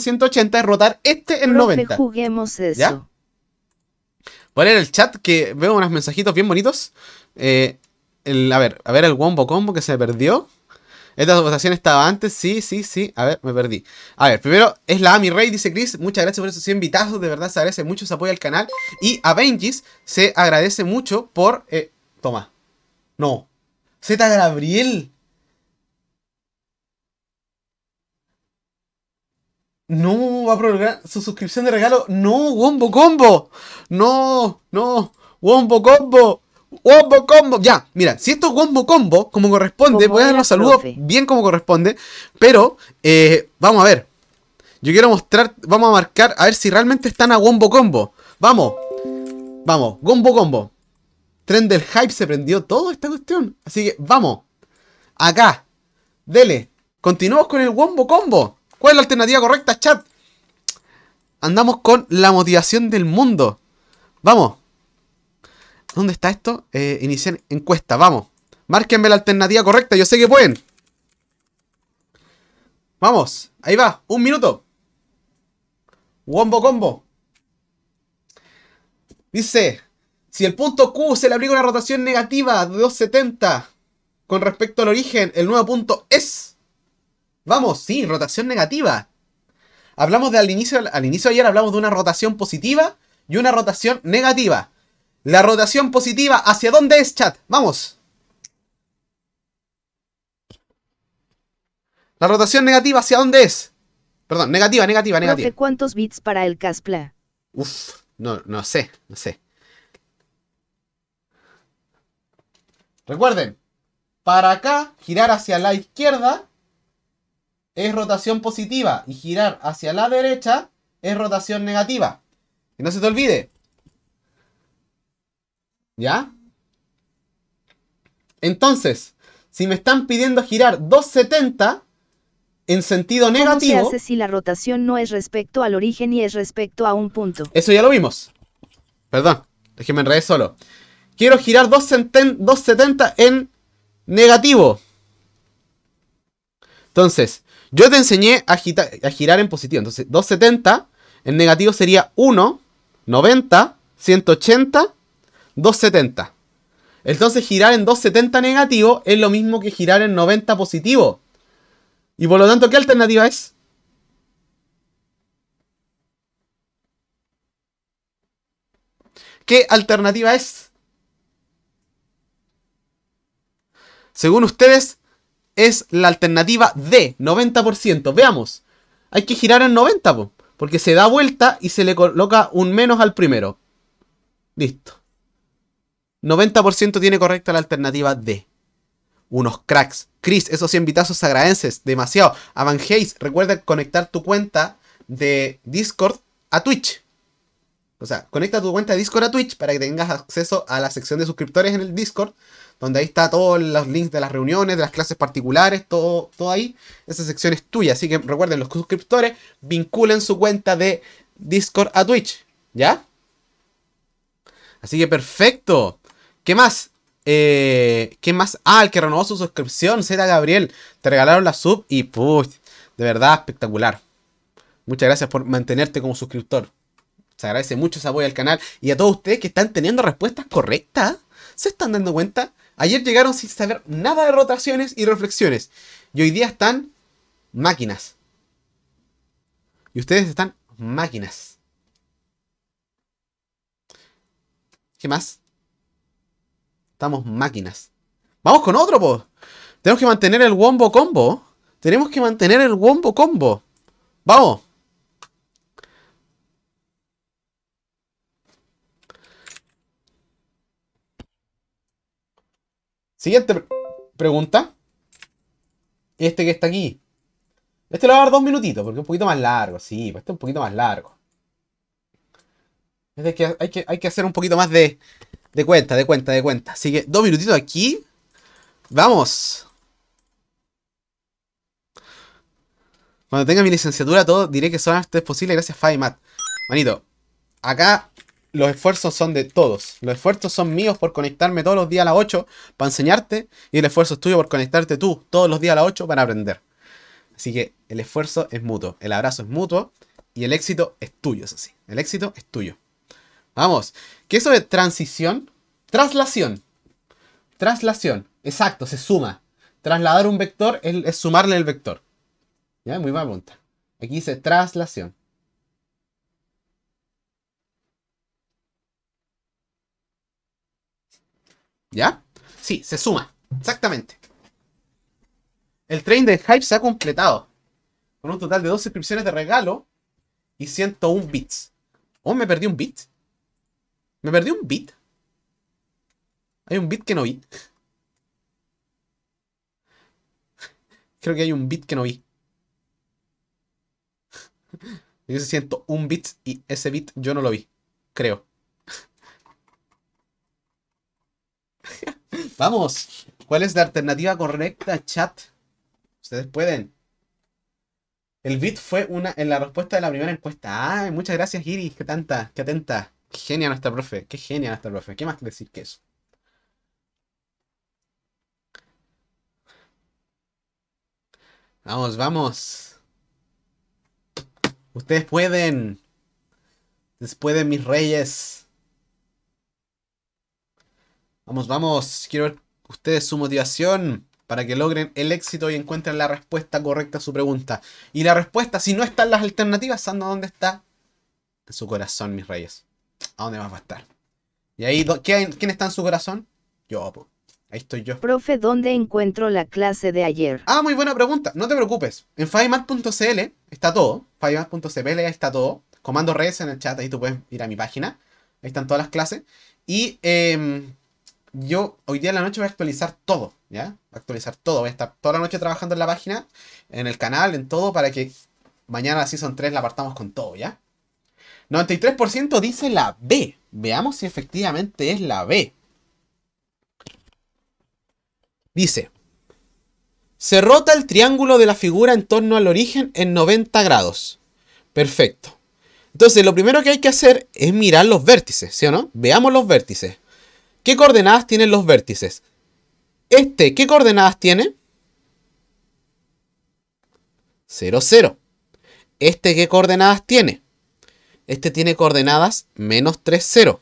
180 es rotar este en 90. Juguemos eso. ¿Ya? el chat que veo unos mensajitos bien bonitos. Eh, a ver, a ver el Wombo Combo que se perdió. Esta votación estaba antes, sí, sí, sí. A ver, me perdí. A ver, primero es la Ami Rey, dice Chris. Muchas gracias por esos 100 invitados. De verdad se agradece mucho su apoyo al canal. Y a se agradece mucho por. Eh, toma. No. Z Gabriel. No va a prolongar su suscripción de regalo. No, Wombo Combo. No, no, Wombo Combo. Wombo Combo. Ya, mira, si esto es Wombo Combo, como corresponde, voy a dar los saludos bien como corresponde. Pero, eh, vamos a ver. Yo quiero mostrar, vamos a marcar, a ver si realmente están a Wombo Combo. Vamos, vamos, Wombo Combo. Tren del hype se prendió toda esta cuestión. Así que, vamos. Acá, dele. Continuamos con el Wombo Combo. ¿Cuál es la alternativa correcta, chat? Andamos con la motivación del mundo. Vamos. ¿Dónde está esto? Eh, encuesta, vamos. Márquenme la alternativa correcta, yo sé que pueden. Vamos, ahí va, un minuto. Wombo combo. Dice, si el punto Q se le aplica una rotación negativa de 270 con respecto al origen, el nuevo punto es Vamos, sí, rotación negativa. Hablamos de al inicio, al inicio de ayer hablamos de una rotación positiva y una rotación negativa. La rotación positiva, ¿hacia dónde es, chat? Vamos. La rotación negativa, ¿hacia dónde es? Perdón, negativa, negativa, negativa. ¿Cuántos bits para el Caspla? Uf, no, no sé, no sé. Recuerden, para acá, girar hacia la izquierda es rotación positiva y girar hacia la derecha es rotación negativa. Y no se te olvide. ¿Ya? Entonces, si me están pidiendo girar 270 en sentido negativo. qué se hace si la rotación no es respecto al origen y es respecto a un punto? Eso ya lo vimos. Perdón, déjeme enredar solo. Quiero girar 270 en negativo. Entonces, yo te enseñé a, girar en positivo. Entonces, 270 en negativo sería 1, 90, 180, 270. Entonces, girar en 270 negativo es lo mismo que girar en 90 positivo. Y por lo tanto, ¿qué alternativa es? ¿Qué alternativa es? Según ustedes, es la alternativa D, 90%. Veamos, hay que girar en 90, porque se da vuelta y se le coloca un menos al primero. Listo. 90% tiene correcta la alternativa D. Unos cracks. Chris, esos 100 vitazos agradeces. Demasiado. Avan recuerda conectar tu cuenta de Discord a Twitch. O sea, conecta tu cuenta de Discord a Twitch para que tengas acceso a la sección de suscriptores en el Discord, donde ahí está todos los links de las reuniones, de las clases particulares, todo, ahí. Esa sección es tuya, así que recuerden, los suscriptores vinculen su cuenta de Discord a Twitch, ¿ya? Así que perfecto. ¿Qué más? Eh, ¿Qué más? Ah, el que renovó su suscripción, Z Gabriel. Te regalaron la sub y pues, de verdad espectacular. Muchas gracias por mantenerte como suscriptor. Se agradece mucho ese apoyo al canal y a todos ustedes que están teniendo respuestas correctas. ¿Se están dando cuenta? Ayer llegaron sin saber nada de rotaciones y reflexiones. Y hoy día están máquinas. Y ustedes están máquinas. ¿Qué más? Estamos máquinas. Vamos con otro, pues Tenemos que mantener el wombo combo. Tenemos que mantener el wombo combo. Vamos. Siguiente pregunta. Este que está aquí. Este lo voy a dar dos minutitos, porque es un poquito más largo, sí, pues este es un poquito más largo. que hay, que hacer un poquito más de, cuenta, de cuenta, de cuenta. Así que dos minutitos aquí. ¡Vamos! Cuando tenga mi licenciatura, todo diré que solamente es posible gracias a Matt. Manito, acá los esfuerzos son de todos. Los esfuerzos son míos por conectarme todos los días a las 8 para enseñarte y el esfuerzo es tuyo por conectarte tú todos los días a las 8 para aprender. Así que el esfuerzo es mutuo, el abrazo es mutuo y el éxito es tuyo, es así, El éxito es tuyo. Vamos, ¿qué es eso de transición, traslación. Traslación, exacto, se suma. Trasladar un vector es, sumarle el vector. ¿Ya? Muy buena pregunta. Aquí dice traslación. ¿Ya? Sí, se suma. Exactamente. El train de hype se ha completado. Con un total de dos inscripciones de regalo y 101 bits. Oh, me perdí un bit. Me perdí un bit. Hay un bit que no vi. Creo que hay un bit que no vi. Yo siento un bit y ese bit yo no lo vi. Creo. Vamos. ¿Cuál es la alternativa correcta, chat? Ustedes pueden. El beat fue una en la respuesta de la primera encuesta. Ay, muchas gracias, Iris. Qué tanta, qué atenta. Qué genia nuestra profe. Qué genia nuestra profe. ¿Qué más decir que eso? Vamos, vamos. Ustedes pueden. después de mis reyes. Vamos, vamos. Quiero ver ustedes su motivación para que logren el éxito y encuentren la respuesta correcta a su pregunta. Y la respuesta, si no están las alternativas, anda ¿dónde está. En su corazón, mis reyes. ¿A dónde vas a estar? ¿Y ahí quién, está en su corazón? Yo, Ahí estoy yo. Profe, ¿dónde encuentro la clase de ayer? Ah, muy buena pregunta. No te preocupes. En fivemath.cl está todo. Fivemath.cl ahí está todo. Comando redes en el chat, ahí tú puedes ir a mi página. Ahí están todas las clases. Y eh, yo hoy día en la noche voy a actualizar todo, ¿ya? Voy a actualizar todo, voy a estar toda la noche trabajando en la página, en el canal, en todo, para que mañana son 3 la partamos con todo, ¿ya? 93% dice la B. Veamos si efectivamente es la B. Dice, se rota el triángulo de la figura en torno al origen en 90 grados. Perfecto. Entonces, lo primero que hay que hacer es mirar los vértices, ¿sí o no? Veamos los vértices. ¿Qué coordenadas tienen los vértices? Este, ¿qué coordenadas tiene? 0, 0. ¿Este qué coordenadas tiene? Este tiene coordenadas menos 3, 0.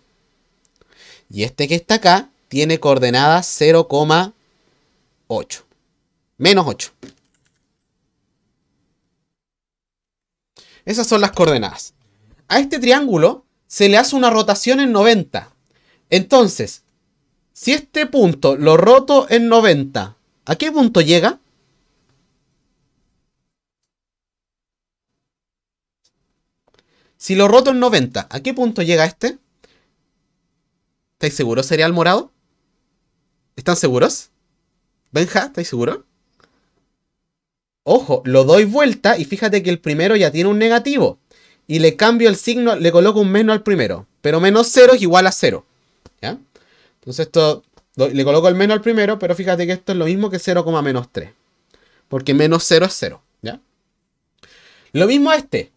Y este que está acá tiene coordenadas 0,8. Menos 8. Esas son las coordenadas. A este triángulo se le hace una rotación en 90. Entonces, si este punto lo roto en 90, ¿a qué punto llega? Si lo roto en 90, ¿a qué punto llega este? ¿Estáis seguros sería el morado? ¿Están seguros? Benja, ¿estáis seguros? Ojo, lo doy vuelta y fíjate que el primero ya tiene un negativo. Y le cambio el signo, le coloco un menos al primero. Pero menos 0 es igual a 0. ¿Ya? Entonces esto le coloco el menos al primero, pero fíjate que esto es lo mismo que 0, menos 3. Porque menos 0 es 0, ¿ya? Lo mismo este.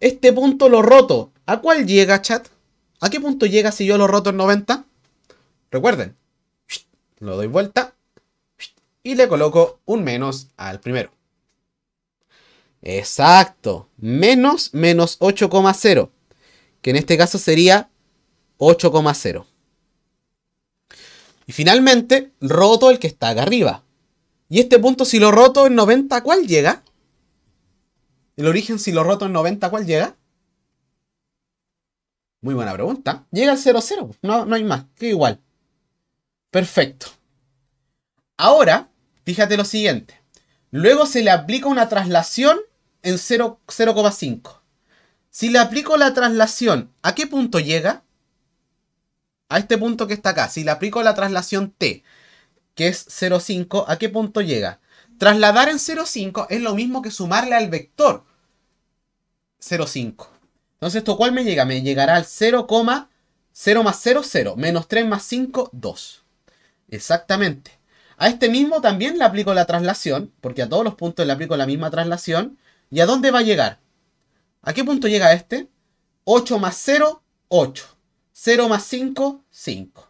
Este punto lo roto. ¿A cuál llega, chat? ¿A qué punto llega si yo lo roto en 90? Recuerden. Lo doy vuelta. Y le coloco un menos al primero. Exacto. Menos menos 8,0. Que en este caso sería 8,0. Y finalmente, roto el que está acá arriba. Y este punto, si lo roto en 90, ¿cuál llega? El origen, si lo roto en 90, ¿cuál llega? Muy buena pregunta. Llega al 0, 0. No, no hay más. Que igual. Perfecto. Ahora, fíjate lo siguiente. Luego se le aplica una traslación en 0,5. Si le aplico la traslación, ¿a qué punto llega? a este punto que está acá, si le aplico la traslación t, que es 0,5, ¿a qué punto llega? Trasladar en 0,5 es lo mismo que sumarle al vector 0,5. Entonces, ¿esto cuál me llega? Me llegará al 0, 0 más 0, 0. Menos 3 más 5, 2. Exactamente. A este mismo también le aplico la traslación, porque a todos los puntos le aplico la misma traslación. ¿Y a dónde va a llegar? ¿A qué punto llega este? 8 más 0, 8. 0 más 5, 5.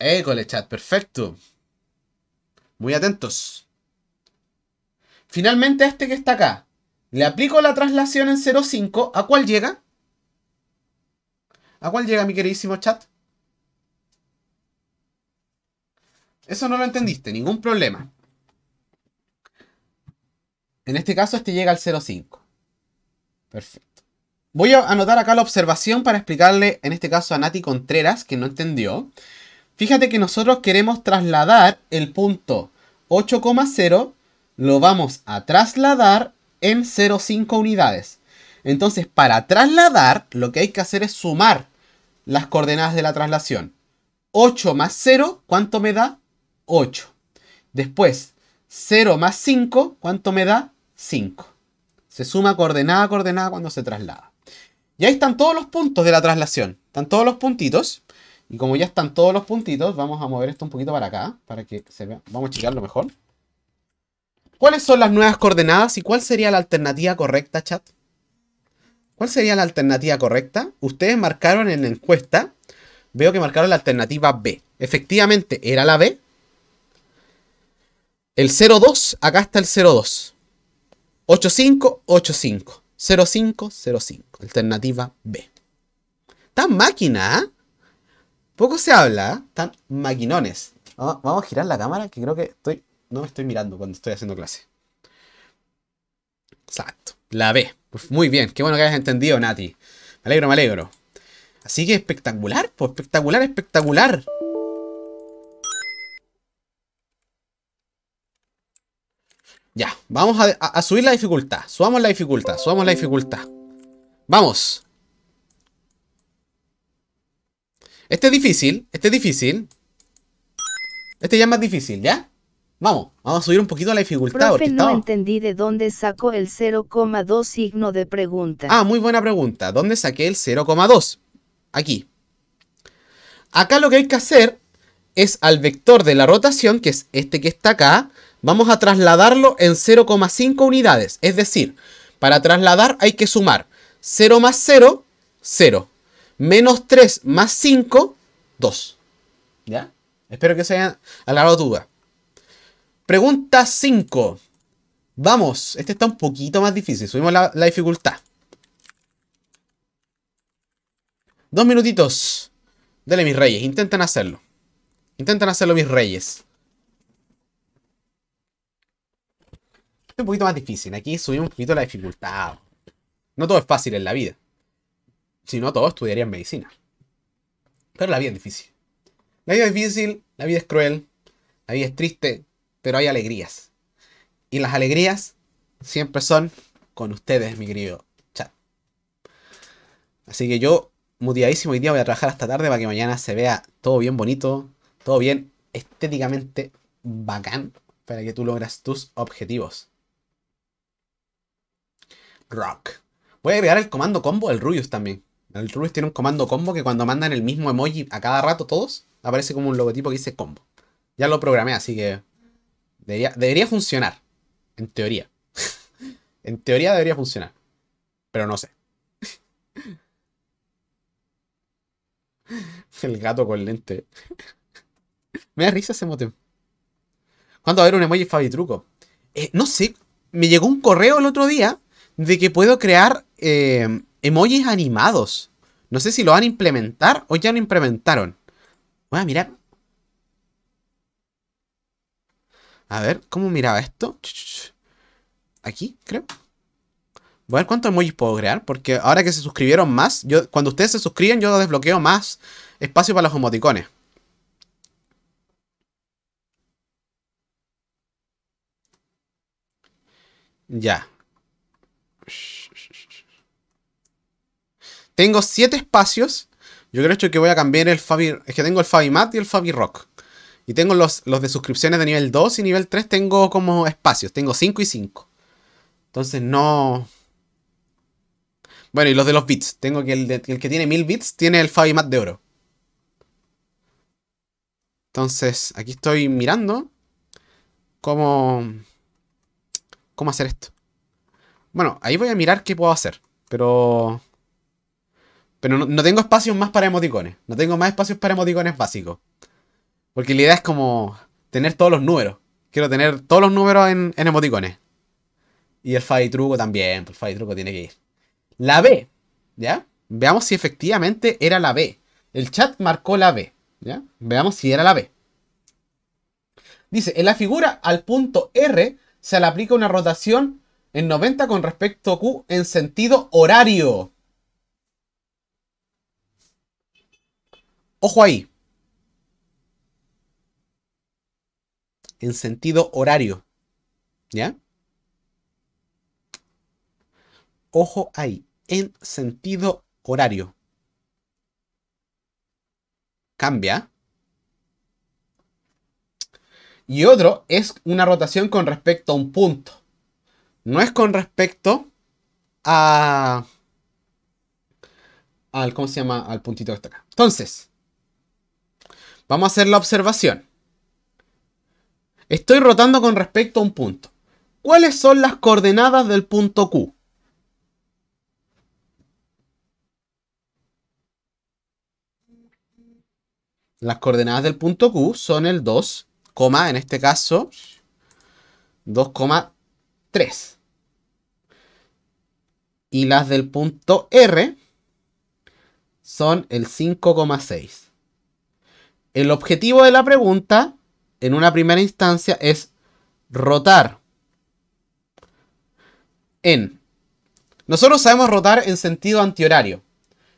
École, chat, perfecto. Muy atentos. Finalmente este que está acá. Le aplico la traslación en 0,5. ¿A cuál llega? ¿A cuál llega, mi queridísimo chat? Eso no lo entendiste, ningún problema. En este caso, este llega al 0,5. Perfecto. Voy a anotar acá la observación para explicarle, en este caso, a Nati Contreras, que no entendió. Fíjate que nosotros queremos trasladar el punto 8,0, lo vamos a trasladar en 0,5 unidades. Entonces, para trasladar, lo que hay que hacer es sumar las coordenadas de la traslación. 8 más 0, ¿cuánto me da? 8. Después, 0 más 5, ¿cuánto me da? 5. Se suma coordenada a coordenada cuando se traslada. Y ahí están todos los puntos de la traslación. Están todos los puntitos. Y como ya están todos los puntitos, vamos a mover esto un poquito para acá, para que se vea. Vamos a checarlo mejor. ¿Cuáles son las nuevas coordenadas y cuál sería la alternativa correcta, chat? ¿Cuál sería la alternativa correcta? Ustedes marcaron en la encuesta, veo que marcaron la alternativa B. Efectivamente, era la B. El 02, acá está el 02. 85, 85. 0505, alternativa B. Tan máquina, ¿ah? Poco se habla, Están ¿ah? tan maquinones. Ah, vamos a girar la cámara que creo que estoy. No me estoy mirando cuando estoy haciendo clase. Exacto. La B. Muy bien. Qué bueno que hayas entendido, Nati. Me alegro, me alegro. Así que espectacular, pues espectacular, espectacular. Ya, vamos a, subir la dificultad. Subamos la dificultad, subamos la dificultad. Vamos. Este es difícil, este es difícil. Este ya es más difícil, ¿ya? Vamos, vamos a subir un poquito la dificultad. Profe, no entendí de dónde sacó el 0,2 signo de pregunta. Ah, muy buena pregunta. ¿Dónde saqué el 0,2? Aquí. Acá lo que hay que hacer es al vector de la rotación, que es este que está acá, Vamos a trasladarlo en 0,5 unidades. Es decir, para trasladar hay que sumar 0 más 0, 0. Menos 3 más 5, 2. ¿Ya? Espero que se haya la tu duda. Pregunta 5. Vamos, este está un poquito más difícil. Subimos la, dificultad. Dos minutitos. Dale, mis reyes. intenten hacerlo. Intenten hacerlo, mis reyes. es un poquito más difícil. Aquí subimos un poquito la dificultad. No todo es fácil en la vida. Si no, todos estudiarían medicina. Pero la vida es difícil. La vida es difícil, la vida es cruel, la vida es triste, pero hay alegrías. Y las alegrías siempre son con ustedes, mi querido chat. Así que yo, motivadísimo, hoy día voy a trabajar hasta tarde para que mañana se vea todo bien bonito, todo bien estéticamente bacán, para que tú logres tus objetivos. Rock. Voy a agregar el comando combo El Rubius también. El Rubius tiene un comando combo que cuando mandan el mismo emoji a cada rato todos, aparece como un logotipo que dice combo. Ya lo programé, así que debería, funcionar. En teoría. en teoría debería funcionar. Pero no sé. El gato con lente. Me da risa ese mote. ¿Cuándo va a haber un emoji Fabi Truco? Eh, no sé, me llegó un correo el otro día de que puedo crear eh, emojis animados. No sé si lo van a implementar o ya lo implementaron. Voy a mirar. A ver, ¿cómo miraba esto? Aquí, creo. Voy a ver cuántos emojis puedo crear, porque ahora que se suscribieron más, yo, cuando ustedes se suscriben yo desbloqueo más espacio para los emoticones. Ya. Tengo 7 espacios. Yo creo que voy a cambiar el Fabi... Es que tengo el Fabi Mat y el Fabi Rock Y tengo los, de suscripciones de nivel 2 y nivel 3 tengo como espacios. Tengo 5 y 5. Entonces no... Bueno, y los de los bits. Tengo que el, que tiene 1000 bits tiene el Fabi Mat de oro. Entonces, aquí estoy mirando cómo, cómo hacer esto. Bueno, ahí voy a mirar qué puedo hacer. Pero... Pero no, tengo espacios más para emoticones. No tengo más espacios para emoticones básicos. Porque la idea es como tener todos los números. Quiero tener todos los números en, emoticones. Y el fai truco también. Pues el fai truco tiene que ir. La B. ¿Ya? Veamos si efectivamente era la B. El chat marcó la B. ¿Ya? Veamos si era la B. Dice, en la figura al punto R se le aplica una rotación en 90 con respecto a Q en sentido horario. Ojo ahí. En sentido horario. ¿Ya? Ojo ahí. En sentido horario. Cambia. Y otro es una rotación con respecto a un punto no es con respecto a... Al, ¿Cómo se llama? Al puntito que está acá. Entonces, vamos a hacer la observación. Estoy rotando con respecto a un punto. ¿Cuáles son las coordenadas del punto Q? Las coordenadas del punto Q son el 2, en este caso 2,3 y las del punto R son el 5,6. El objetivo de la pregunta, en una primera instancia, es rotar en... Nosotros sabemos rotar en sentido antihorario.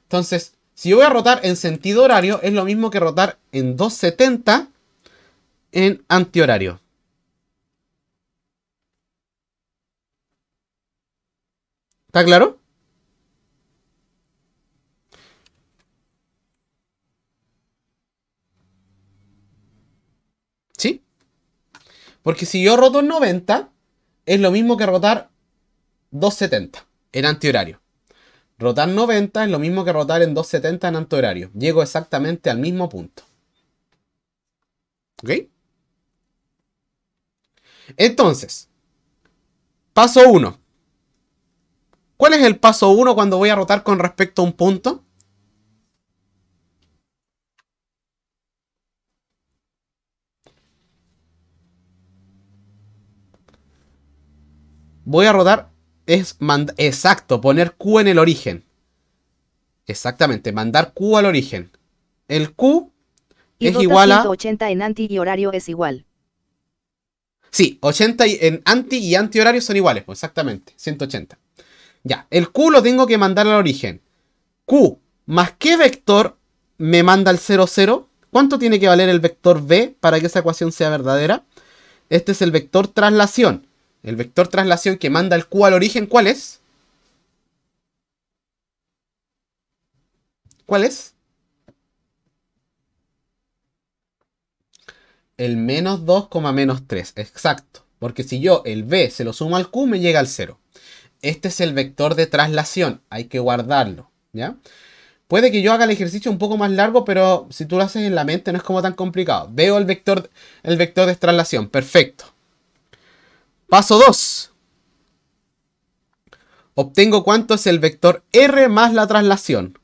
Entonces, si yo voy a rotar en sentido horario, es lo mismo que rotar en 270 en antihorario. ¿Está claro? ¿Sí? Porque si yo roto en 90, es lo mismo que rotar 270 en antihorario. Rotar 90 es lo mismo que rotar en 270 en antihorario. Llego exactamente al mismo punto. ¿Ok? Entonces, paso 1. ¿Cuál es el paso 1 cuando voy a rotar con respecto a un punto? Voy a rodar es exacto, poner Q en el origen. Exactamente, mandar Q al origen. El Q es igual a... 80 en anti y horario es igual. Sí, 80 en anti y anti horario son iguales, pues, exactamente, 180. Ya, el Q lo tengo que mandar al origen. Q más qué vector me manda al 0, 0. ¿Cuánto tiene que valer el vector B para que esa ecuación sea verdadera? Este es el vector traslación. El vector traslación que manda el Q al origen, ¿cuál es? ¿Cuál es? El menos 2, menos 3. Exacto. Porque si yo el B se lo sumo al Q, me llega al 0. Este es el vector de traslación, hay que guardarlo, ¿ya? Puede que yo haga el ejercicio un poco más largo, pero si tú lo haces en la mente no es como tan complicado. Veo el vector, el vector de traslación, perfecto. Paso 2. Obtengo cuánto es el vector R más la traslación.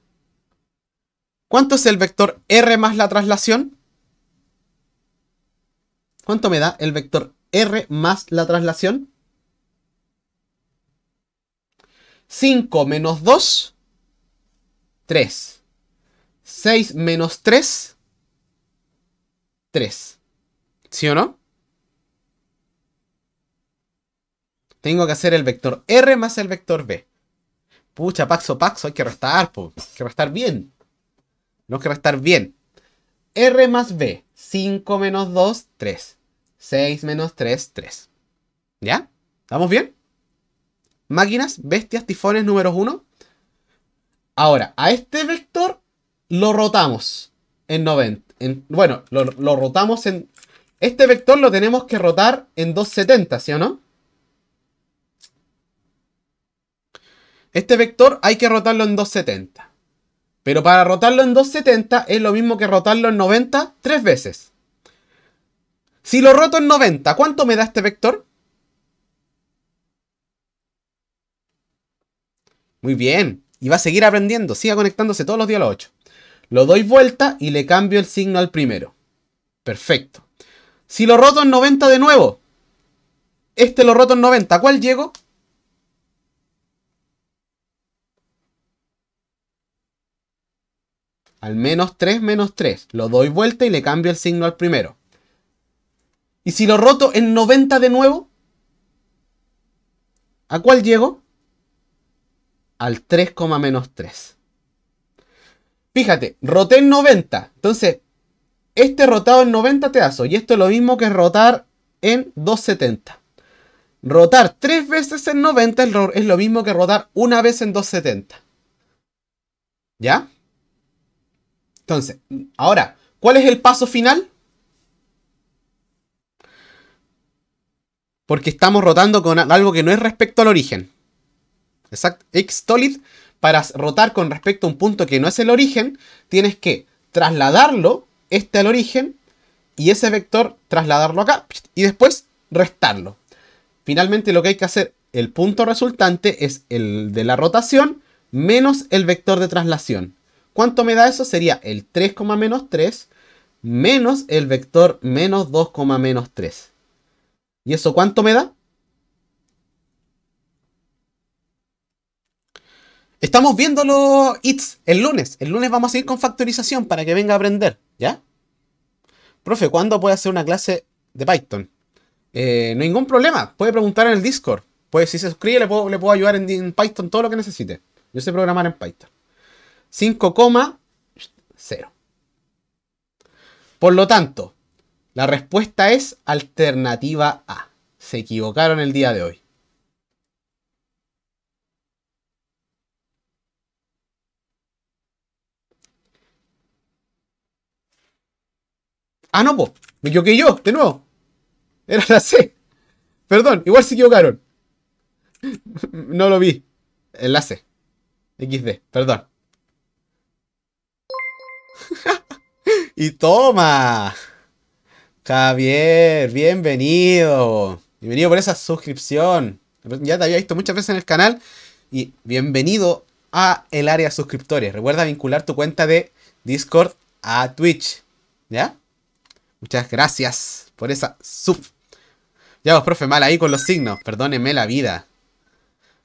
¿Cuánto es el vector R más la traslación? ¿Cuánto me da el vector R más la traslación? 5 menos 2, 3. 6 menos 3, 3. ¿Sí o no? Tengo que hacer el vector R más el vector B. Pucha, paxo, paxo, hay que restar, Hay que restar bien. No hay que restar bien. R más B. 5 menos 2, 3. 6 menos 3, 3. ¿Ya? ¿Estamos bien? máquinas, bestias, tifones número 1. Ahora, a este vector lo rotamos en 90. En, bueno, lo, rotamos en... Este vector lo tenemos que rotar en 270, ¿sí o no? Este vector hay que rotarlo en 270. Pero para rotarlo en 270 es lo mismo que rotarlo en 90 tres veces. Si lo roto en 90, ¿cuánto me da este vector? Muy bien. Y va a seguir aprendiendo. Siga conectándose todos los días a las 8. Lo doy vuelta y le cambio el signo al primero. Perfecto. Si lo roto en 90 de nuevo. Este lo roto en 90. ¿A cuál llego? Al menos 3 menos 3. Lo doy vuelta y le cambio el signo al primero. ¿Y si lo roto en 90 de nuevo? ¿A cuál llego? al 3, menos 3. Fíjate, roté en 90. Entonces, este rotado en 90 te eso, Y esto es lo mismo que rotar en 270. Rotar tres veces en 90 es lo mismo que rotar una vez en 270. ¿Ya? Entonces, ahora, ¿cuál es el paso final? Porque estamos rotando con algo que no es respecto al origen exact, xtolid, para rotar con respecto a un punto que no es el origen, tienes que trasladarlo, este al origen, y ese vector trasladarlo acá, y después restarlo. Finalmente lo que hay que hacer, el punto resultante es el de la rotación menos el vector de traslación. ¿Cuánto me da eso? Sería el 3, menos 3 menos el vector menos 2, menos 3. ¿Y eso cuánto me da? Estamos viendo los hits el lunes. El lunes vamos a seguir con factorización para que venga a aprender, ¿ya? Profe, ¿cuándo puede hacer una clase de Python? Eh, no hay ningún problema. Puede preguntar en el Discord. Pues si se suscribe, le puedo, ayudar en, en, Python todo lo que necesite. Yo sé programar en Python. 5,0. Por lo tanto, la respuesta es alternativa A. Se equivocaron el día de hoy. Ah, no, Me equivoqué yo, de nuevo. Era la C. Perdón, igual se equivocaron. no lo vi. Enlace. XD, perdón. y toma. Javier, bienvenido. Bienvenido por esa suscripción. Ya te había visto muchas veces en el canal. Y bienvenido a el área suscriptores. Recuerda vincular tu cuenta de Discord a Twitch. ¿Ya? Muchas gracias por esa sub. Ya vos, profe, mal ahí con los signos. Perdóneme la vida.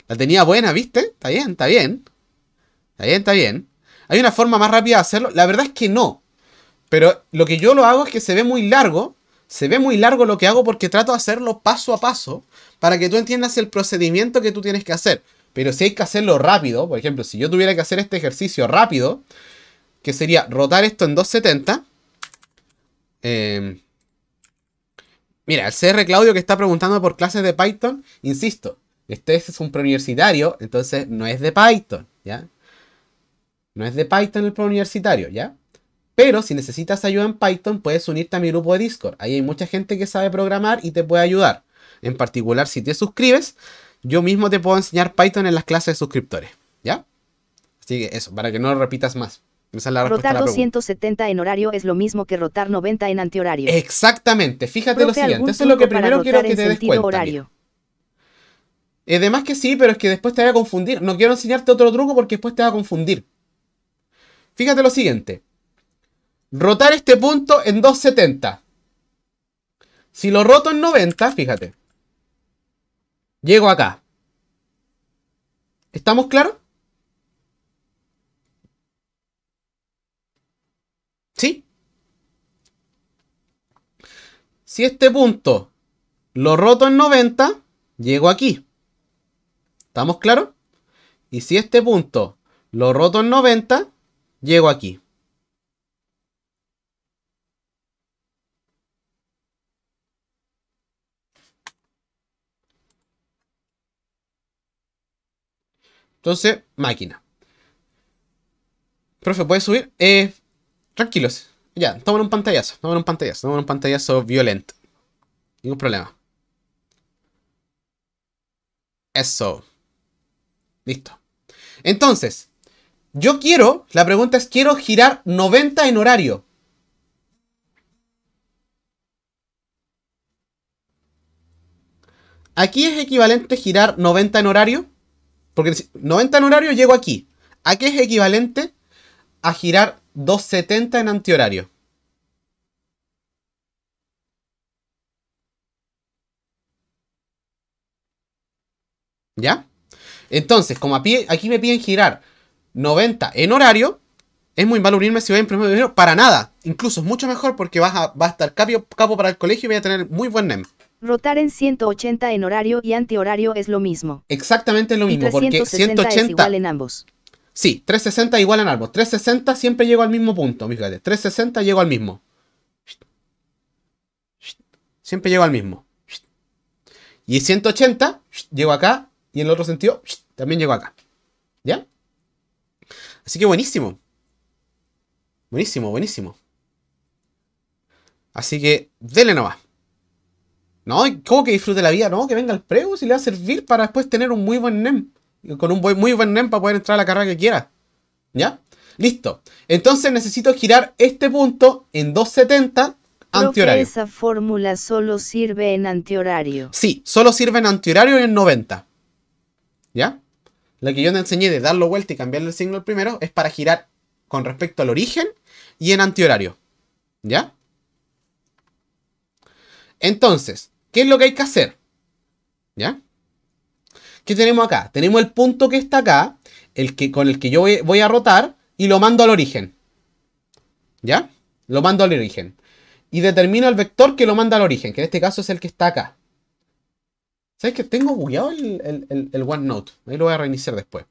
La tenía buena, ¿viste? Está bien, está bien. Está bien, está bien. ¿Hay una forma más rápida de hacerlo? La verdad es que no. Pero lo que yo lo hago es que se ve muy largo. Se ve muy largo lo que hago porque trato de hacerlo paso a paso para que tú entiendas el procedimiento que tú tienes que hacer. Pero si hay que hacerlo rápido, por ejemplo, si yo tuviera que hacer este ejercicio rápido, que sería rotar esto en 270, Em, mira, el CR Claudio que está preguntando por clases de Python, insisto, este es un preuniversitario, entonces no es de Python, ¿ya? No es de Python el preuniversitario, ¿ya? Pero si necesitas ayuda en Python, puedes unirte a mi grupo de Discord. Ahí hay mucha gente que sabe programar y te puede ayudar. En particular, si te suscribes, yo mismo te puedo enseñar Python en las clases de suscriptores, ¿ya? Así que eso, para que no lo repitas más rotar 270 en horario es lo mismo que rotar 90 en antihorario. Exactamente. Fíjate lo siguiente. Eso es lo que primero quiero que te des cuenta. Horario. Además eh, que sí, pero es que después te voy a confundir. No quiero enseñarte otro truco porque después te va a confundir. Fíjate lo siguiente. Rotar este punto en 270. Si lo roto en 90, fíjate. Llego acá. ¿Estamos claros? si este punto lo roto en 90, llego aquí. ¿Estamos claros? Y si este punto lo roto en 90, llego aquí. Entonces, máquina. Profe, ¿puedes subir? Eh, tranquilos. Ya, tomen un pantallazo, tomen un pantallazo, tomen un pantallazo violento. Ningún problema. Eso. Listo. Entonces, yo quiero, la pregunta es, quiero girar 90 en horario. Aquí es equivalente girar 90 en horario. Porque 90 en horario llego aquí. Aquí es equivalente a girar 2.70 en antihorario. ¿Ya? Entonces, como aquí me piden girar 90 en horario, es muy malo unirme si voy en primero para nada. Incluso es mucho mejor porque vas va a estar capo para el colegio y voy a tener muy buen NEM. Rotar en 180 en horario y antihorario es lo mismo. Exactamente lo mismo, porque 180 en ambos. Sí, 360 igual en árbol. 360 siempre llego al mismo punto, fíjate. 360 llego al mismo. Siempre llego al mismo. Y 180, llego acá. Y en el otro sentido, también llego acá. ¿Ya? Así que buenísimo. Buenísimo, buenísimo. Así que, dele nomás. No, ¿cómo que disfrute la vida? No, que venga el preus si le va a servir para después tener un muy buen NEM con un muy buen NEM para poder entrar a la carrera que quiera. ¿Ya? Listo. Entonces necesito girar este punto en 270 antihorario. Esa fórmula solo sirve en antihorario. Sí, solo sirve en antihorario y en 90. ¿Ya? La que yo te enseñé de darlo vuelta y cambiarle el signo primero es para girar con respecto al origen y en antihorario. ¿Ya? Entonces, ¿qué es lo que hay que hacer? ¿Ya? ¿Qué tenemos acá? Tenemos el punto que está acá, el que, con el que yo voy, a rotar, y lo mando al origen. ¿Ya? Lo mando al origen. Y determino el vector que lo manda al origen, que en este caso es el que está acá. ¿Sabes que tengo bugueado el, el, el, OneNote? Ahí lo voy a reiniciar después.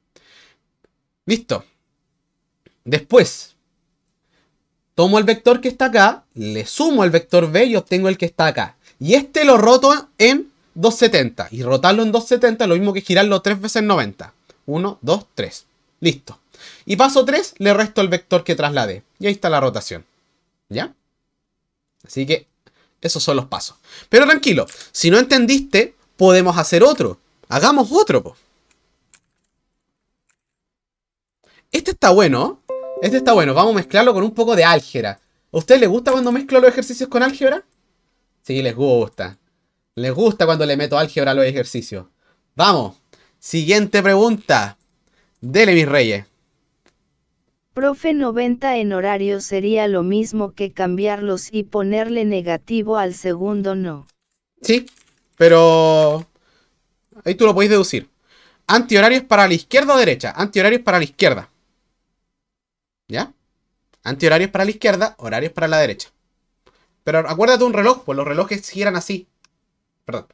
Listo. Después, tomo el vector que está acá, le sumo el vector B y obtengo el que está acá. Y este lo roto en 270 y rotarlo en 270 es lo mismo que girarlo 3 veces 90. 1, 2, 3. Listo. Y paso 3, le resto el vector que traslade. Y ahí está la rotación. ¿Ya? Así que esos son los pasos. Pero tranquilo, si no entendiste, podemos hacer otro. Hagamos otro. Este está bueno. Este está bueno. Vamos a mezclarlo con un poco de álgebra. ¿A ustedes les gusta cuando mezclo los ejercicios con álgebra? Sí, les gusta. Les gusta cuando le meto álgebra a los ejercicios. Vamos. Siguiente pregunta. Dele, mis reyes. Profe 90 en horario sería lo mismo que cambiarlos y ponerle negativo al segundo no. Sí, pero ahí tú lo podéis deducir. Antihorarios para la izquierda o derecha. Antihorarios para la izquierda. ¿Ya? Antihorarios para la izquierda, horarios para la derecha. Pero acuérdate un reloj, pues los relojes giran así. Perdón.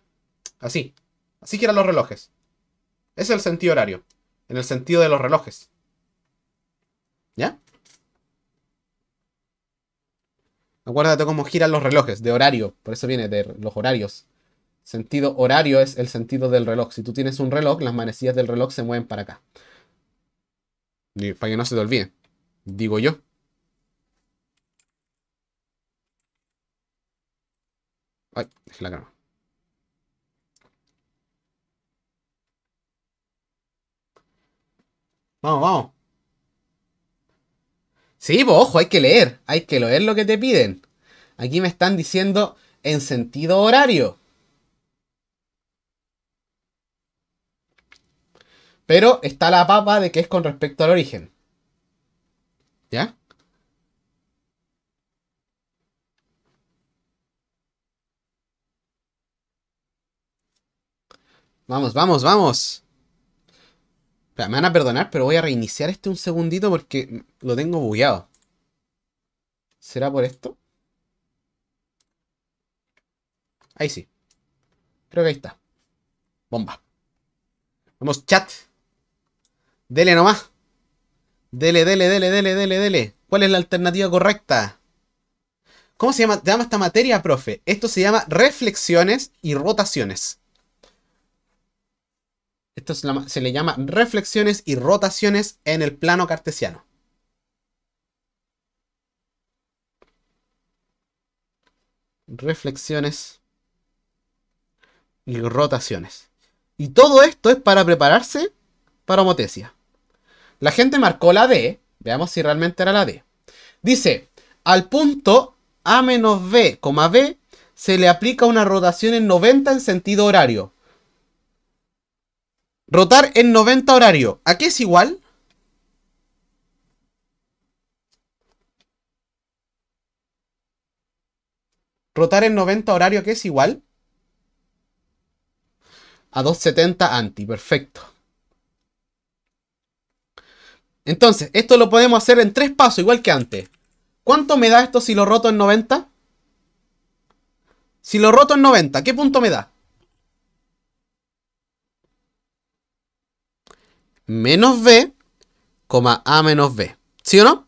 Así. Así giran los relojes. es el sentido horario. En el sentido de los relojes. ¿Ya? Acuérdate cómo giran los relojes de horario. Por eso viene de los horarios. Sentido horario es el sentido del reloj. Si tú tienes un reloj, las manecillas del reloj se mueven para acá. para que no se te olvide. Digo yo. Ay, dejé la cámara. Vamos, vamos. Sí, ojo, hay que leer. Hay que leer lo que te piden. Aquí me están diciendo en sentido horario. Pero está la papa de que es con respecto al origen. ¿Ya? Vamos, vamos, vamos me van a perdonar, pero voy a reiniciar este un segundito porque lo tengo bugueado. ¿Será por esto? Ahí sí. Creo que ahí está. Bomba. Vamos, chat. Dele nomás. Dele, dele, dele, dele, dele, dele. ¿Cuál es la alternativa correcta? ¿Cómo se llama, se llama esta materia, profe? Esto se llama reflexiones y rotaciones. Esto se, le llama reflexiones y rotaciones en el plano cartesiano. Reflexiones y rotaciones. Y todo esto es para prepararse para homotesia. La gente marcó la D. Veamos si realmente era la D. Dice, al punto A menos B, B se le aplica una rotación en 90 en sentido horario. Rotar en 90 horario. ¿A qué es igual? Rotar en 90 horario, ¿a qué es igual? A 270 anti, perfecto. Entonces, esto lo podemos hacer en tres pasos, igual que antes. ¿Cuánto me da esto si lo roto en 90? Si lo roto en 90, ¿qué punto me da? menos b, coma a menos b. ¿Sí o no?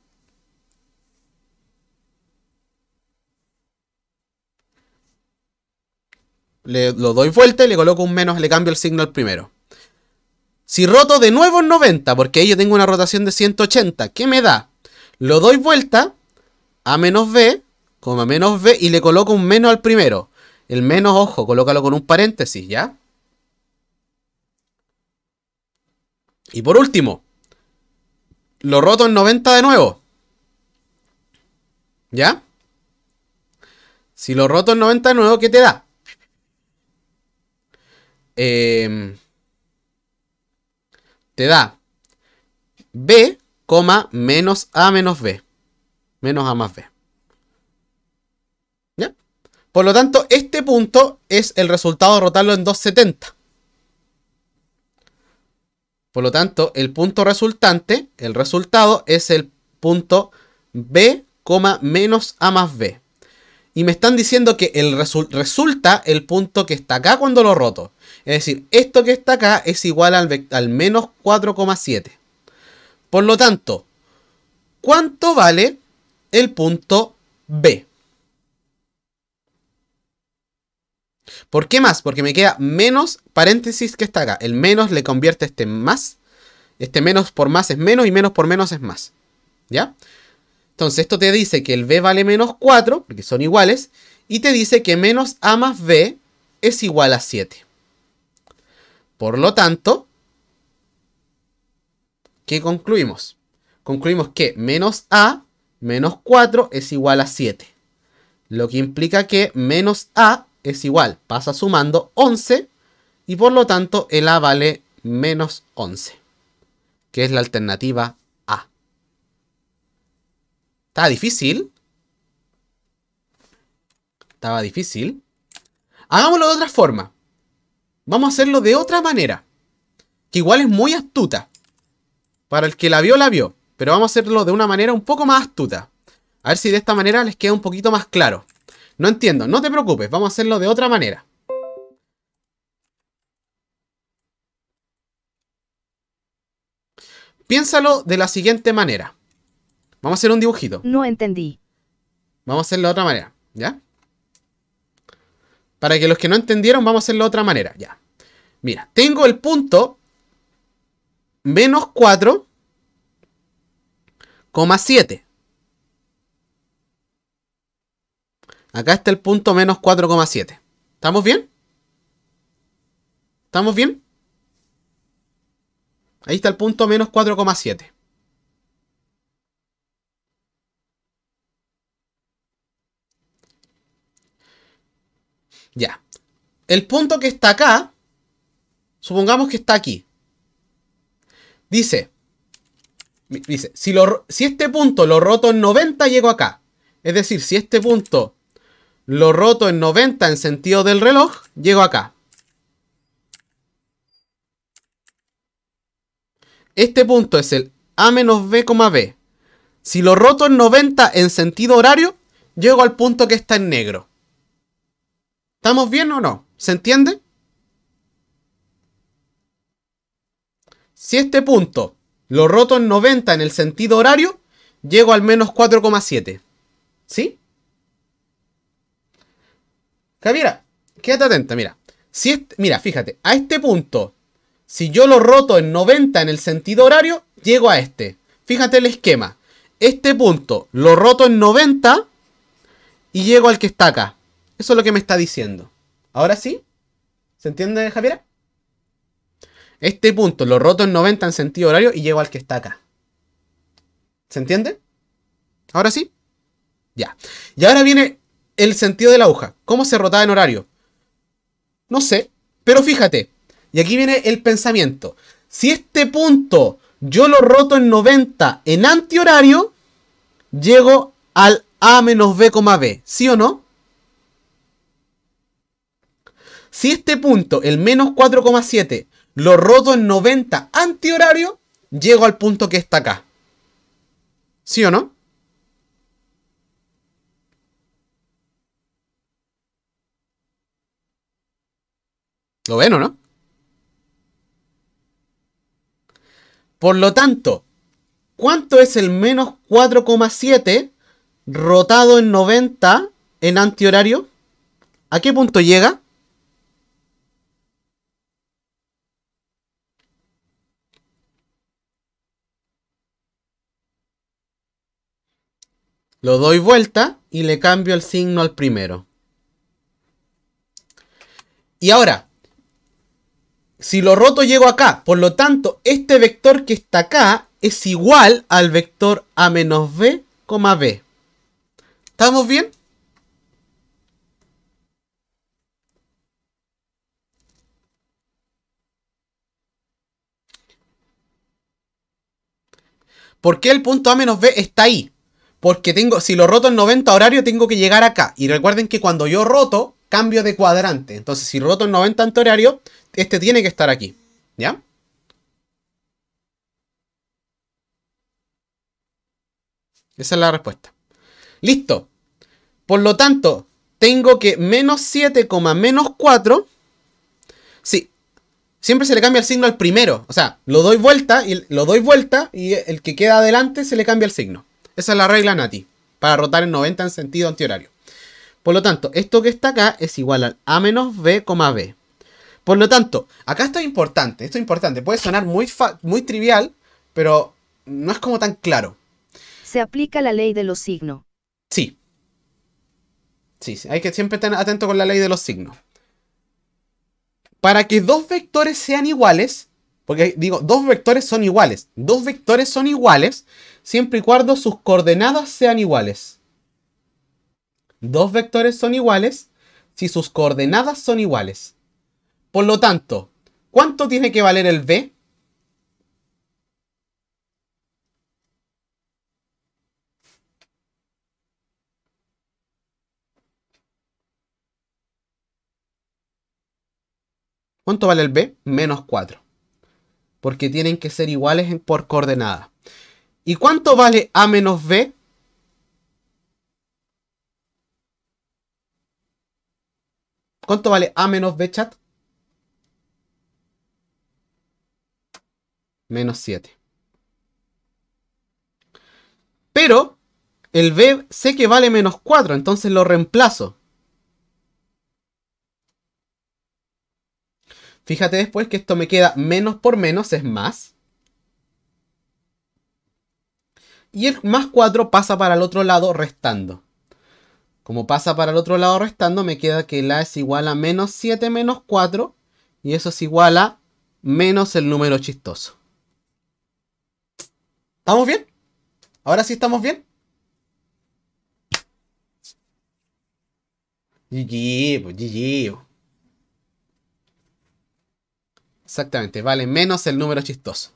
Le, lo doy vuelta y le coloco un menos, le cambio el signo al primero. Si roto de nuevo en 90, porque ahí yo tengo una rotación de 180, ¿qué me da? Lo doy vuelta, a menos b, coma menos b, y le coloco un menos al primero. El menos, ojo, colócalo con un paréntesis, ¿ya? Y por último, lo roto en 90 de nuevo. ¿Ya? Si lo roto en 90 de nuevo, ¿qué te da? Em, te da B, menos A menos B. Menos A más B. ¿Ya? Por lo tanto, este punto es el resultado de rotarlo en 270. Por lo tanto, el punto resultante, el resultado es el punto B, menos A más B. Y me están diciendo que el resulta el punto que está acá cuando lo roto. Es decir, esto que está acá es igual al, al menos 4,7. Por lo tanto, ¿cuánto vale el punto B? ¿Por qué más? Porque me queda menos paréntesis que está acá. El menos le convierte este más. Este menos por más es menos y menos por menos es más. ¿Ya? Entonces esto te dice que el b vale menos 4, porque son iguales, y te dice que menos a más b es igual a 7. Por lo tanto, ¿qué concluimos? Concluimos que menos a menos 4 es igual a 7. Lo que implica que menos a es igual, pasa sumando 11 y por lo tanto el A vale menos 11, que es la alternativa A. Estaba difícil. Estaba difícil. Hagámoslo de otra forma. Vamos a hacerlo de otra manera. Que igual es muy astuta. Para el que la vio, la vio. Pero vamos a hacerlo de una manera un poco más astuta. A ver si de esta manera les queda un poquito más claro. No entiendo, no te preocupes, vamos a hacerlo de otra manera. Piénsalo de la siguiente manera. Vamos a hacer un dibujito. No entendí. Vamos a hacerlo de otra manera, ¿ya? Para que los que no entendieron, vamos a hacerlo de otra manera, ya. Mira, tengo el punto menos 4,7. Acá está el punto menos 4,7. ¿Estamos bien? ¿Estamos bien? Ahí está el punto menos 4,7. Ya. El punto que está acá, supongamos que está aquí. Dice, dice si, lo, si este punto lo roto en 90, llego acá. Es decir, si este punto lo roto en 90 en sentido del reloj, llego acá. Este punto es el A menos B, B. Si lo roto en 90 en sentido horario, llego al punto que está en negro. ¿Estamos bien o no? ¿Se entiende? Si este punto lo roto en 90 en el sentido horario, llego al menos 4,7. ¿Sí? Javiera, quédate atenta, mira. Si mira, fíjate, a este punto, si yo lo roto en 90 en el sentido horario, llego a este. Fíjate el esquema. Este punto lo roto en 90 y llego al que está acá. Eso es lo que me está diciendo. ¿Ahora sí? ¿Se entiende, Javiera? Este punto lo roto en 90 en sentido horario y llego al que está acá. ¿Se entiende? ¿Ahora sí? Ya. Y ahora viene el sentido de la aguja, cómo se rotaba en horario. No sé, pero fíjate, y aquí viene el pensamiento. Si este punto yo lo roto en 90 en antihorario, llego al A menos B, B, ¿sí o no? Si este punto, el menos 4,7, lo roto en 90 antihorario, llego al punto que está acá. ¿Sí o no? ¿Lo ven o no? Por lo tanto, ¿cuánto es el menos 4,7 rotado en 90 en antihorario? ¿A qué punto llega? Lo doy vuelta y le cambio el signo al primero. Y ahora, si lo roto llego acá, por lo tanto, este vector que está acá es igual al vector a menos b, b. ¿Estamos bien? ¿Por qué el punto A menos B está ahí? Porque tengo, si lo roto en 90 horario, tengo que llegar acá. Y recuerden que cuando yo roto, cambio de cuadrante. Entonces, si roto en 90 horario, este tiene que estar aquí. ¿Ya? Esa es la respuesta. Listo. Por lo tanto, tengo que menos 7, menos 4. Sí. Siempre se le cambia el signo al primero. O sea, lo doy vuelta y lo doy vuelta y el que queda adelante se le cambia el signo. Esa es la regla Nati. Para rotar en 90 en sentido antihorario. Por lo tanto, esto que está acá es igual al A menos B, B. Por lo tanto, acá esto es importante, esto es importante. Puede sonar muy, muy trivial, pero no es como tan claro. Se aplica la ley de los signos. Sí. Sí, hay que siempre estar atento con la ley de los signos. Para que dos vectores sean iguales, porque digo, dos vectores son iguales. Dos vectores son iguales siempre y cuando sus coordenadas sean iguales. Dos vectores son iguales si sus coordenadas son iguales. Por lo tanto, ¿cuánto tiene que valer el B? ¿Cuánto vale el B? Menos 4. Porque tienen que ser iguales por coordenada. ¿Y cuánto vale A menos B? ¿Cuánto vale A menos B, chat? menos 7. Pero el B sé que vale menos 4, entonces lo reemplazo. Fíjate después que esto me queda menos por menos es más. Y el más 4 pasa para el otro lado restando. Como pasa para el otro lado restando, me queda que la es igual a menos 7 menos 4. Y eso es igual a menos el número chistoso. ¿Estamos bien? ¿Ahora sí estamos bien? GG, pues, Exactamente, vale menos el número chistoso.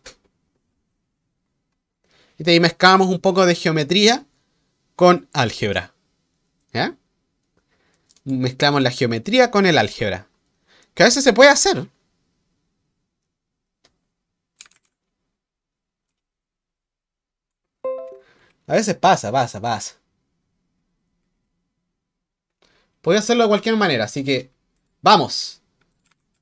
Y te mezclamos un poco de geometría con álgebra. Mezclamos la geometría con el álgebra. Que a veces se puede hacer. A veces pasa, pasa, pasa. a hacerlo de cualquier manera, así que vamos.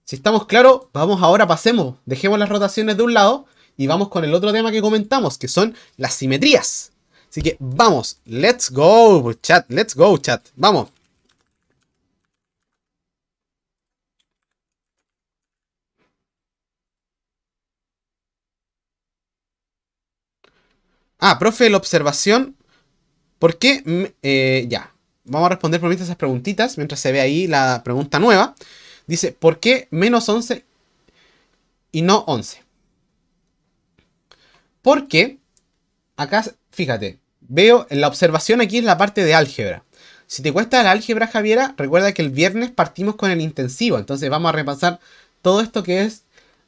Si estamos claros, vamos ahora, pasemos. Dejemos las rotaciones de un lado y vamos con el otro tema que comentamos, que son las simetrías. Así que vamos, let's go, chat, let's go, chat. Vamos. Ah, profe la observación. ¿Por qué? Eh, ya. Vamos a responder por esas preguntitas, mientras se ve ahí la pregunta nueva. Dice, ¿por qué menos 11 y no 11? Porque, acá, fíjate, veo en la observación aquí en la parte de álgebra. Si te cuesta la álgebra, Javiera, recuerda que el viernes partimos con el intensivo. Entonces vamos a repasar todo esto que es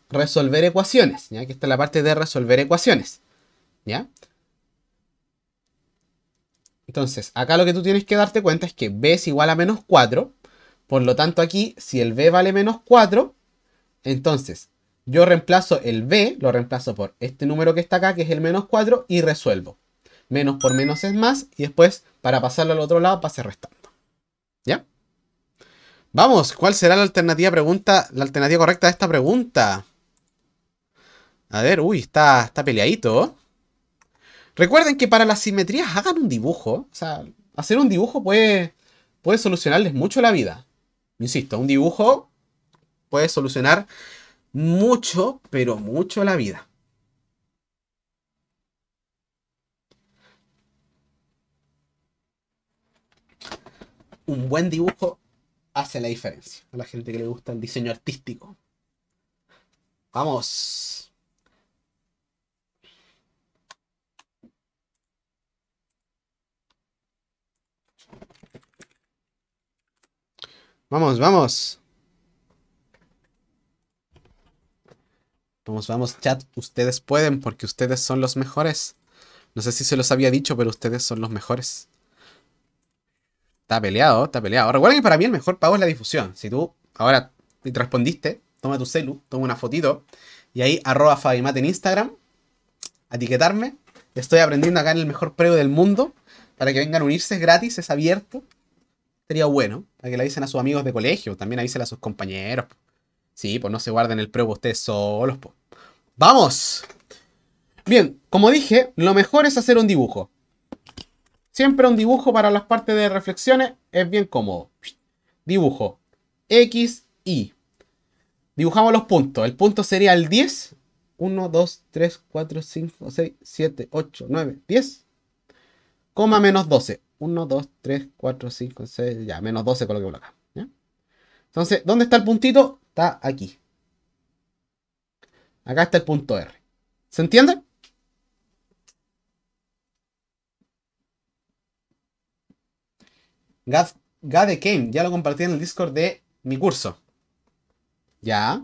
resolver ecuaciones. ¿ya? Que está la parte de resolver ecuaciones. ¿Ya? Entonces, acá lo que tú tienes que darte cuenta es que b es igual a menos 4. Por lo tanto, aquí, si el b vale menos 4, entonces yo reemplazo el b, lo reemplazo por este número que está acá, que es el menos 4, y resuelvo. Menos por menos es más, y después, para pasarlo al otro lado, pase restando. ¿Ya? Vamos, ¿cuál será la alternativa pregunta, la alternativa correcta de esta pregunta? A ver, uy, está, está peleadito. Recuerden que para las simetrías hagan un dibujo. O sea, hacer un dibujo puede, puede solucionarles mucho la vida. Insisto, un dibujo puede solucionar mucho, pero mucho la vida. Un buen dibujo hace la diferencia a la gente que le gusta el diseño artístico. Vamos. Vamos, vamos. Vamos, vamos, chat. Ustedes pueden porque ustedes son los mejores. No sé si se los había dicho, pero ustedes son los mejores. Está peleado, está peleado. Recuerden que para mí el mejor pago es la difusión. Si tú ahora te respondiste, toma tu celu, toma una fotito y ahí arroba Fabimate en Instagram, etiquetarme. Estoy aprendiendo acá en el mejor prego del mundo para que vengan a unirse, es gratis, es abierto. Sería bueno, para que le avisen a sus amigos de colegio, también avisen a sus compañeros. Sí, pues no se guarden el pruebo ustedes solos. ¡Vamos! Bien, como dije, lo mejor es hacer un dibujo. Siempre un dibujo para las partes de reflexiones es bien cómodo. Dibujo. X, Y. Dibujamos los puntos. El punto sería el 10. 1, 2, 3, 4, 5, 6, 7, 8, 9, 10. Coma menos 12. 1, 2, 3, 4, 5, 6, ya, menos 12 coloqué por acá. Entonces, ¿dónde está el puntito? Está aquí. Acá está el punto R. ¿Se entiende? ya lo compartí en el Discord de mi curso. Ya.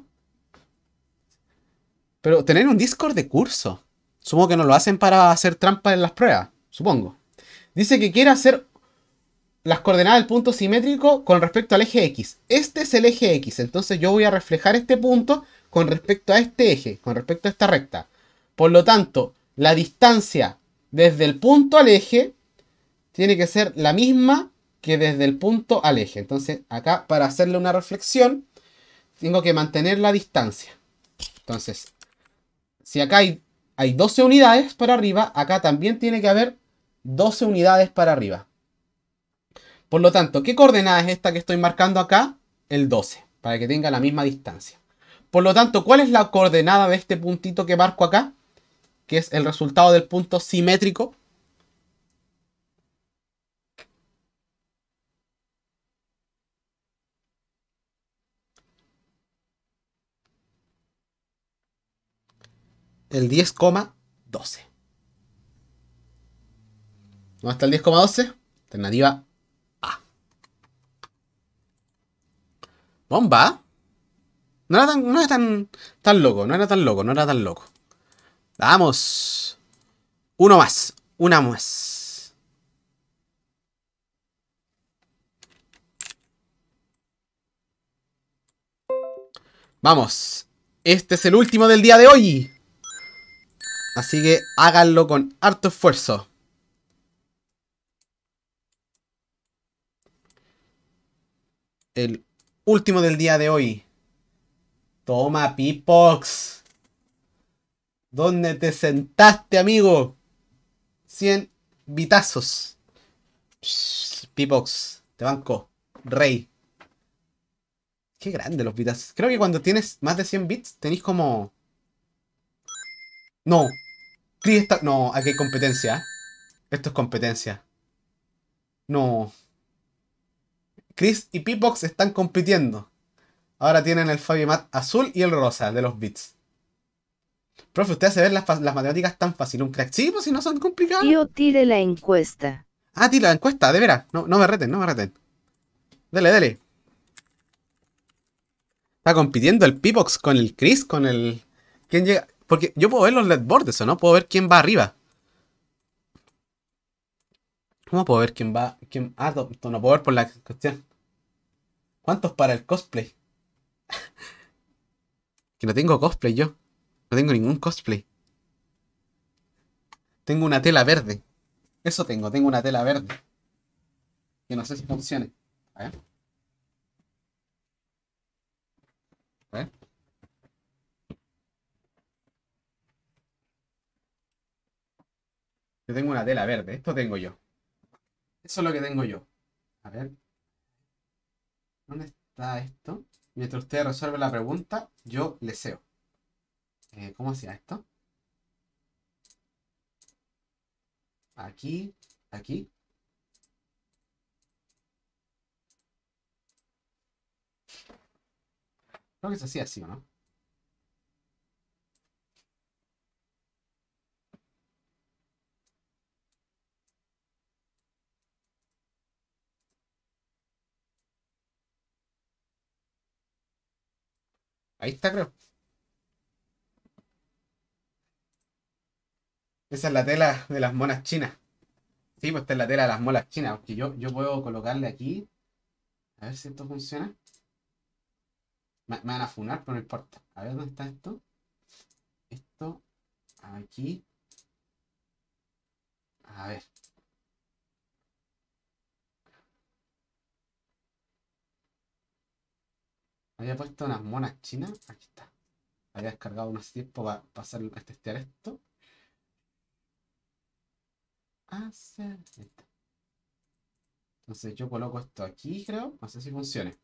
Pero tener un Discord de curso. Supongo que no lo hacen para hacer trampa en las pruebas, supongo. Dice que quiere hacer las coordenadas del punto simétrico con respecto al eje X. Este es el eje X, entonces yo voy a reflejar este punto con respecto a este eje, con respecto a esta recta. Por lo tanto, la distancia desde el punto al eje tiene que ser la misma que desde el punto al eje. Entonces, acá para hacerle una reflexión, tengo que mantener la distancia. Entonces, si acá hay, hay 12 unidades para arriba, acá también tiene que haber 12 unidades para arriba. Por lo tanto, ¿qué coordenada es esta que estoy marcando acá? El 12, para que tenga la misma distancia. Por lo tanto, ¿cuál es la coordenada de este puntito que marco acá? Que es el resultado del punto simétrico. El 10,12. Vamos hasta el 10,12? Alternativa A. ¿Bomba? No era tan, tan, tan loco, no era tan loco, no era tan loco. Vamos. Uno más, una más. Vamos. Este es el último del día de hoy. Así que háganlo con harto esfuerzo. el último del día de hoy. Toma, Pipox. ¿Dónde te sentaste, amigo? 100 vitazos. Pipox, te banco. Rey. Qué grande los vitazos. Creo que cuando tienes más de 100 bits, tenéis como... No. No, aquí hay competencia. Esto es competencia. No. Chris y Peepox están compitiendo. Ahora tienen el Fabimat azul y el rosa de los bits. Profe, usted hace ver las, matemáticas tan fácil. Un crack. Sí, pues si no son complicados Yo tire la encuesta. Ah, tire la encuesta, de veras. No, me reten, no me reten. Dele, dele. Está compitiendo el Peepox con el Chris, con el. ¿Quién llega? Porque yo puedo ver los ledboards ¿o no? Puedo ver quién va arriba. ¿Cómo puedo ver quién va. Quién, ah, no, no puedo ver por la cuestión. ¿Cuántos para el cosplay? que no tengo cosplay yo. No tengo ningún cosplay. Tengo una tela verde. Eso tengo, tengo una tela verde. Que no sé si funcione. A ver. A ver. Yo tengo una tela verde, esto tengo yo. Eso es lo que tengo yo. A ver. ¿Dónde está esto? Mientras usted resuelve la pregunta, yo le Eh, ¿Cómo hacía esto? Aquí, aquí. Creo que se hacía así, ¿o no? Ahí está, creo. Esa es la tela de las monas chinas. Sí, pues esta es la tela de las monas chinas. Aunque yo, yo puedo colocarle aquí. A ver si esto funciona. Me, me van a funar, pero no importa. A ver dónde está esto. Esto. Aquí. A ver. Había puesto unas monas chinas. Aquí está. Había descargado unos tipos para pasar a testear esto. Ah, esto. Entonces yo coloco esto aquí, creo. No sé si funcione.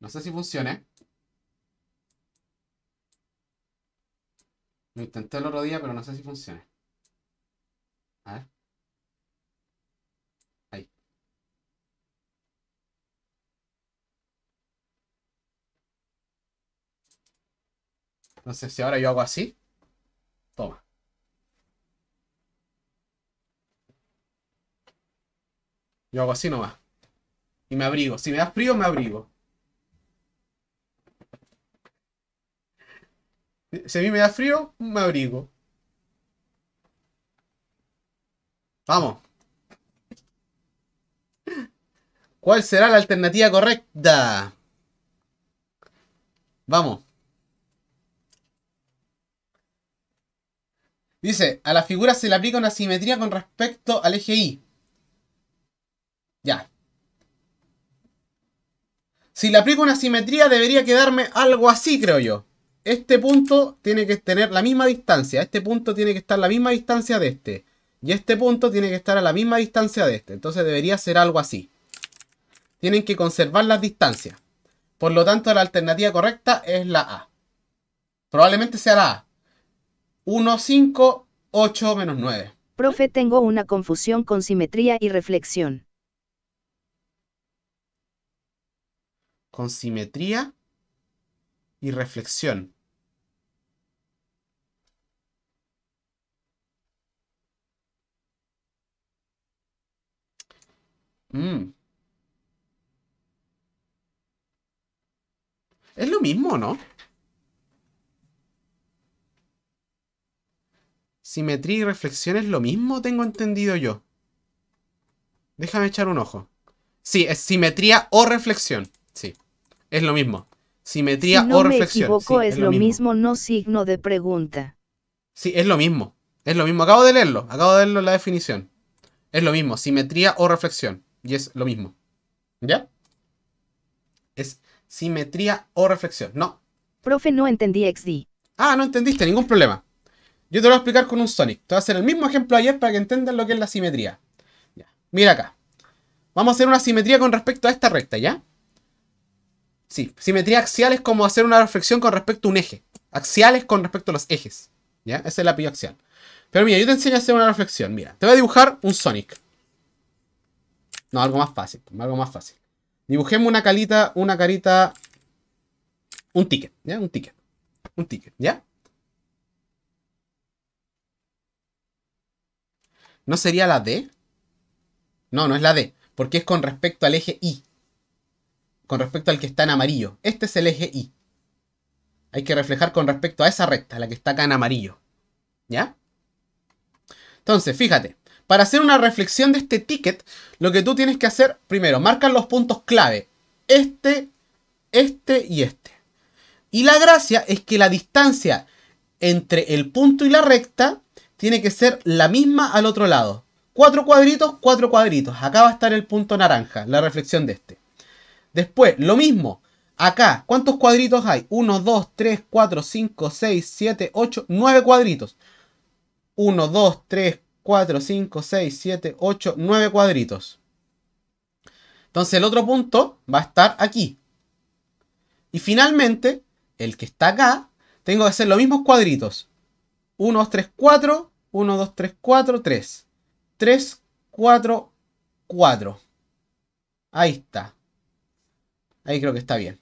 No sé si funcione. Lo intenté el otro día, pero no sé si funcione. A ver. Entonces, si ahora yo hago así, toma. Yo hago así nomás. Y me abrigo. Si me da frío, me abrigo. Si a mí me da frío, me abrigo. Vamos. ¿Cuál será la alternativa correcta? Vamos. Dice, a la figura se le aplica una simetría con respecto al eje Y. Ya. Si le aplico una simetría debería quedarme algo así, creo yo. Este punto tiene que tener la misma distancia. Este punto tiene que estar a la misma distancia de este. Y este punto tiene que estar a la misma distancia de este. Entonces debería ser algo así. Tienen que conservar las distancias. Por lo tanto, la alternativa correcta es la A. Probablemente sea la A. Uno, cinco, ocho, menos 9. Profe, tengo una confusión con simetría y reflexión. Con simetría y reflexión. Mm. Es lo mismo, ¿no? Simetría y reflexión es lo mismo, tengo entendido yo. Déjame echar un ojo. Sí, es simetría o reflexión. Sí, es lo mismo. Simetría o reflexión. Me equivoco, es, lo mismo. no signo de pregunta. Sí, es lo mismo. Es lo mismo. Acabo de leerlo. Acabo de leerlo la definición. Es lo mismo. Simetría o reflexión. Y es lo mismo. ¿Ya? Es simetría o reflexión. No. Profe, no entendí XD. Ah, no entendiste. Ningún problema. Yo te lo voy a explicar con un Sonic. Te voy a hacer el mismo ejemplo ayer para que entiendas lo que es la simetría. Mira acá. Vamos a hacer una simetría con respecto a esta recta, ¿ya? Sí, simetría axial es como hacer una reflexión con respecto a un eje. Axiales con respecto a los ejes. ¿Ya? Ese es la pillo axial. Pero mira, yo te enseño a hacer una reflexión. Mira, te voy a dibujar un Sonic. No, algo más fácil. Algo más fácil. Dibujemos una calita, una carita. Un ticket, ¿ya? Un ticket. Un ticket, ¿ya? ¿No sería la D? No, no es la D, porque es con respecto al eje I. Con respecto al que está en amarillo. Este es el eje I. Hay que reflejar con respecto a esa recta, la que está acá en amarillo. ¿Ya? Entonces, fíjate. Para hacer una reflexión de este ticket, lo que tú tienes que hacer, primero, marcan los puntos clave. Este, este y este. Y la gracia es que la distancia entre el punto y la recta tiene que ser la misma al otro lado. Cuatro cuadritos, cuatro cuadritos. Acá va a estar el punto naranja, la reflexión de este. Después, lo mismo. Acá, ¿cuántos cuadritos hay? 1, 2, 3, 4, 5, 6, 7, 8, 9 cuadritos. 1, 2, 3, 4, 5, 6, 7, 8, 9 cuadritos. Entonces el otro punto va a estar aquí. Y finalmente, el que está acá, tengo que hacer los mismos cuadritos. 1, 2, 3, 4, 1, 2, 3, 4, 3. 3, 4, 4. Ahí está. Ahí creo que está bien.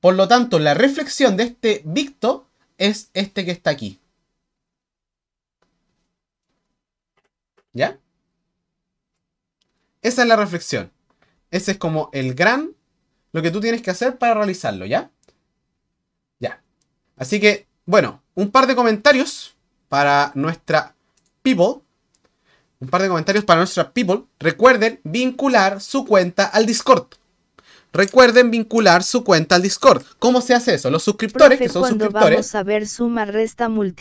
Por lo tanto, la reflexión de este victo es este que está aquí. ¿Ya? Esa es la reflexión. Ese es como el gran, lo que tú tienes que hacer para realizarlo, ¿ya? Ya. Así que, bueno, un par de comentarios para nuestra people. Un par de comentarios para nuestra people. Recuerden vincular su cuenta al Discord. Recuerden vincular su cuenta al Discord. ¿Cómo se hace eso? Los suscriptores, que son cuando suscriptores. Vamos a ver suma, resta, multi